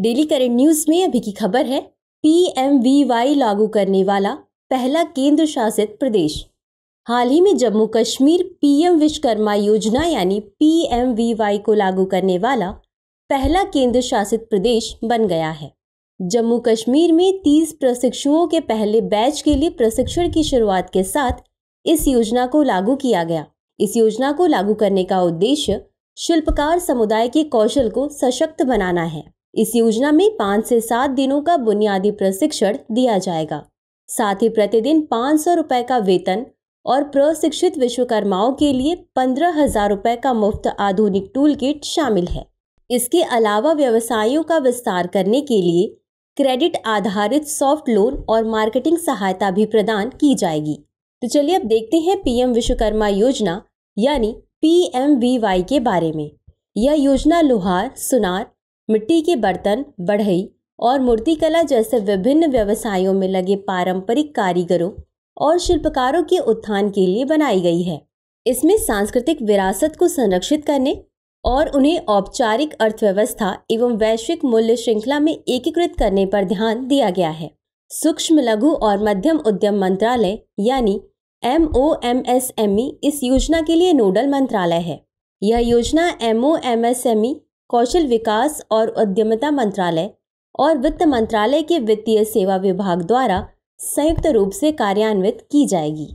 daily current news में अभी की खबर है पीएमवीवाई लागू करने वाला पहला केंद्र शासित प्रदेश हाल ही में जम्मू कश्मीर पीएम विश्वकर्मा योजना यानी पीएमवीवाई को लागू करने वाला पहला केंद्र शासित प्रदेश बन गया है जम्मू कश्मीर में 30 प्रशिक्षुओं के पहले बैच के लिए प्रशिक्षण की शुरुआत के साथ इस योजना को लागू किया गया इस योजना को लागू करने का उद्देश्य शिल्पकार समुदाय के कौशल को सशक्त बनाना है इस योजना में पाँच से सात दिनों का बुनियादी प्रशिक्षण दिया जाएगा साथ ही प्रतिदिन पाँच सौ रुपये का वेतन और प्रशिक्षित विश्वकर्माओं के लिए पंद्रह हजार रुपये का मुफ्त आधुनिक टूल किट शामिल है इसके अलावा व्यवसायों का विस्तार करने के लिए क्रेडिट आधारित सॉफ्ट लोन और मार्केटिंग सहायता भी प्रदान की जाएगी तो चलिए अब देखते हैं पीएम विश्वकर्मा योजना यानी पी के बारे में यह योजना लोहार सुनार मिट्टी के बर्तन बढ़ई और मूर्तिकला जैसे विभिन्न व्यवसायों में लगे पारंपरिक कारीगरों और शिल्पकारों के उत्थान के लिए बनाई गई है इसमें सांस्कृतिक विरासत को संरक्षित करने और उन्हें औपचारिक अर्थव्यवस्था एवं वैश्विक मूल्य श्रृंखला में एकीकृत करने पर ध्यान दिया गया है सूक्ष्म लघु और मध्यम उद्यम मंत्रालय यानी M O M S M E इस योजना के लिए नोडल मंत्रालय है यह योजना M O M S M E कौशल विकास और उद्यमिता मंत्रालय और वित्त मंत्रालय के वित्तीय सेवा विभाग द्वारा संयुक्त रूप से कार्यान्वित की जाएगी